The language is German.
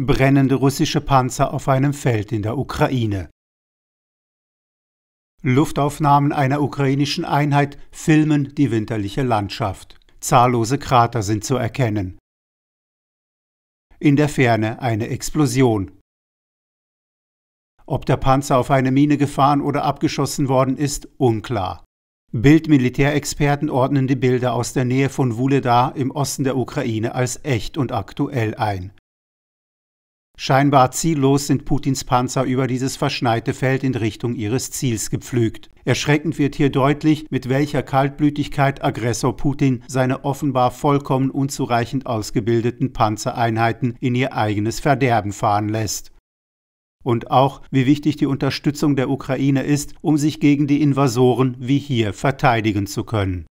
brennende russische Panzer auf einem Feld in der Ukraine. Luftaufnahmen einer ukrainischen Einheit filmen die winterliche Landschaft. Zahllose Krater sind zu erkennen. In der Ferne eine Explosion. Ob der Panzer auf eine Mine gefahren oder abgeschossen worden ist, unklar. Bildmilitärexperten ordnen die Bilder aus der Nähe von Wuledar im Osten der Ukraine als echt und aktuell ein. Scheinbar ziellos sind Putins Panzer über dieses verschneite Feld in Richtung ihres Ziels gepflügt. Erschreckend wird hier deutlich, mit welcher Kaltblütigkeit Aggressor Putin seine offenbar vollkommen unzureichend ausgebildeten Panzereinheiten in ihr eigenes Verderben fahren lässt. Und auch, wie wichtig die Unterstützung der Ukraine ist, um sich gegen die Invasoren wie hier verteidigen zu können.